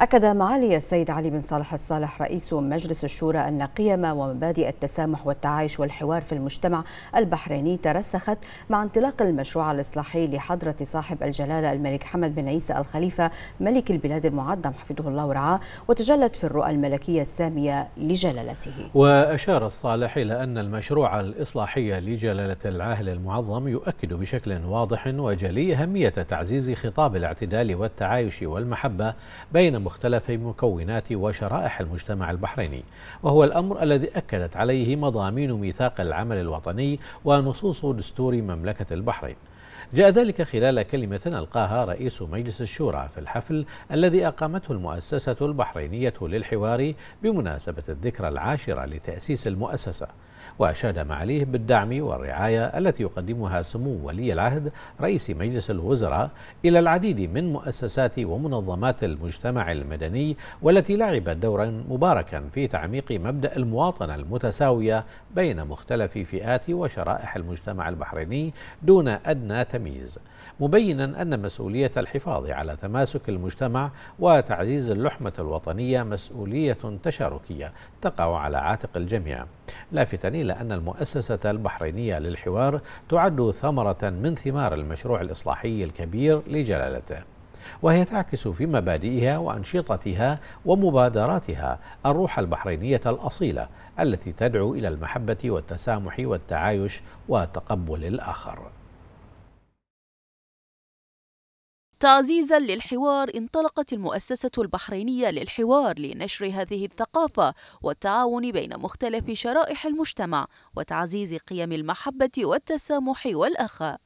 أكد معالي السيد علي بن صالح الصالح رئيس مجلس الشورى أن قيم ومبادئ التسامح والتعايش والحوار في المجتمع البحريني ترسخت مع انطلاق المشروع الإصلاحي لحضرة صاحب الجلالة الملك حمد بن عيسى الخليفة ملك البلاد المعظم حفظه الله ورعاه وتجلت في الرؤى الملكية السامية لجلالته وأشار الصالح إلى أن المشروع الإصلاحي لجلالة العاهل المعظم يؤكد بشكل واضح وجلي أهمية تعزيز خطاب الاعتدال والتعايش والمحبة بين مختلف مكونات وشرائح المجتمع البحريني وهو الأمر الذي أكدت عليه مضامين ميثاق العمل الوطني ونصوص دستور مملكة البحرين جاء ذلك خلال كلمة ألقاها رئيس مجلس الشورى في الحفل الذي أقامته المؤسسة البحرينية للحوار بمناسبة الذكرى العاشرة لتأسيس المؤسسة وأشاد معاليه بالدعم والرعاية التي يقدمها سمو ولي العهد رئيس مجلس الوزراء إلى العديد من مؤسسات ومنظمات المجتمع المدني والتي لعبت دورا مباركا في تعميق مبدأ المواطنة المتساوية بين مختلف فئات وشرائح المجتمع البحريني دون أدنى تمييز مبينا أن مسؤولية الحفاظ على تماسك المجتمع وتعزيز اللحمة الوطنية مسؤولية تشاركية تقع على عاتق الجميع لافتا إلى أن المؤسسة البحرينية للحوار تعد ثمرة من ثمار المشروع الإصلاحي الكبير لجلالته وهي تعكس في مبادئها وانشطتها ومبادراتها الروح البحرينيه الاصيله التي تدعو الى المحبه والتسامح والتعايش وتقبل الاخر تعزيزا للحوار انطلقت المؤسسة البحرينية للحوار لنشر هذه الثقافة والتعاون بين مختلف شرائح المجتمع وتعزيز قيم المحبة والتسامح والأخاء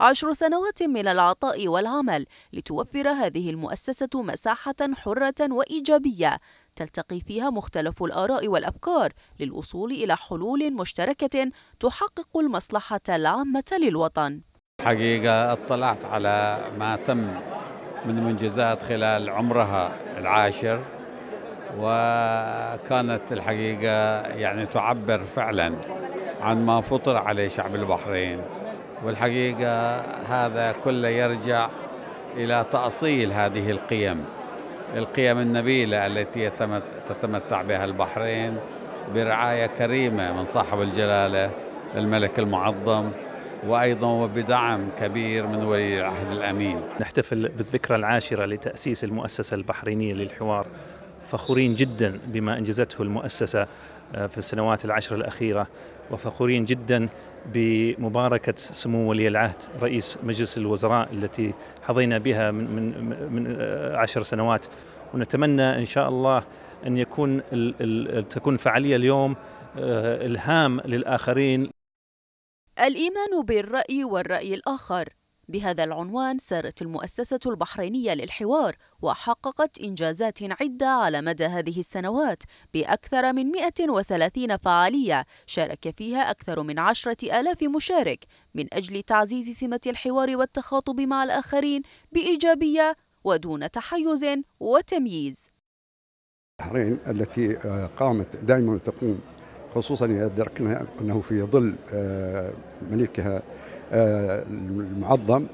عشر سنوات من العطاء والعمل لتوفر هذه المؤسسة مساحة حرة وإيجابية تلتقي فيها مختلف الآراء والأفكار للوصول إلى حلول مشتركة تحقق المصلحة العامة للوطن حقيقة اطلعت على ما تم من منجزات خلال عمرها العاشر وكانت الحقيقة يعني تعبر فعلا عن ما فطر عليه شعب البحرين والحقيقة هذا كله يرجع إلى تأصيل هذه القيم القيم النبيلة التي تتمتع بها البحرين برعاية كريمة من صاحب الجلالة الملك المعظم وأيضا وبدعم كبير من ولي العهد الأمين نحتفل بالذكرى العاشرة لتأسيس المؤسسة البحرينية للحوار فخورين جدا بما أنجزته المؤسسة آه، في السنوات العشر الأخيرة وفخورين جدا بمباركة سمو ولي العهد رئيس مجلس الوزراء التي حظينا بها من, من, من آه، عشر سنوات ونتمنى إن شاء الله أن يكون تكون فعالية اليوم آه، إلهام للآخرين الإيمان بالرأي والرأي الآخر بهذا العنوان سارت المؤسسة البحرينية للحوار وحققت إنجازات عدة على مدى هذه السنوات بأكثر من 130 فعالية شارك فيها أكثر من عشرة آلاف مشارك من أجل تعزيز سمة الحوار والتخاطب مع الآخرين بإيجابية ودون تحيز وتمييز البحرين التي آه، قامت دائما تقوم خصوصا إذا أدركنا أنه في ظل آه، ملكها آه، المعظم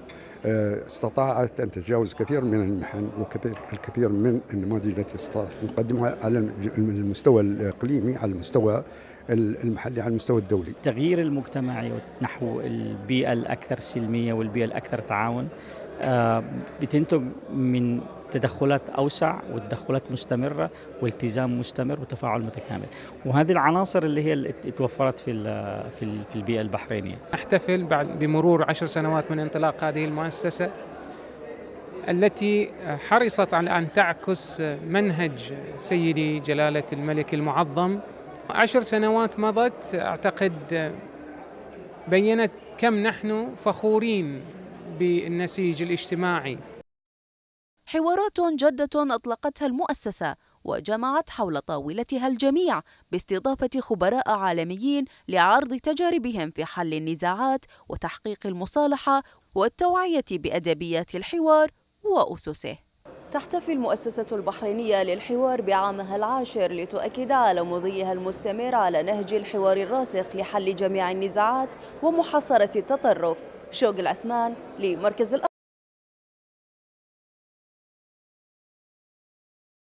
آه، استطاعت أن تتجاوز كثير من المحن وكثير الكثير من النماذج التي استطاعت أن تقدمها على المستوى الإقليمي على المستوى المحلي على المستوى الدولي التغيير المجتمعي نحو البيئة الأكثر سلمية والبيئة الأكثر تعاون بتنتج من تدخلات أوسع وتدخلات مستمرة والتزام مستمر وتفاعل متكامل وهذه العناصر اللي هي اللي توفرت في في في البيئة البحرينية نحتفل بعد بمرور عشر سنوات من انطلاق هذه المؤسسة التي حرصت على أن تعكس منهج سيدي جلالة الملك المعظم عشر سنوات مضت أعتقد بينت كم نحن فخورين بالنسيج الاجتماعي حوارات جدة أطلقتها المؤسسة وجمعت حول طاولتها الجميع باستضافة خبراء عالميين لعرض تجاربهم في حل النزاعات وتحقيق المصالحة والتوعية بأدبيات الحوار وأسسه تحتفي المؤسسة البحرينية للحوار بعامها العاشر لتؤكد على مضيها المستمر على نهج الحوار الراسخ لحل جميع النزاعات ومحاصرة التطرف شوق العثمان لمركز الأرض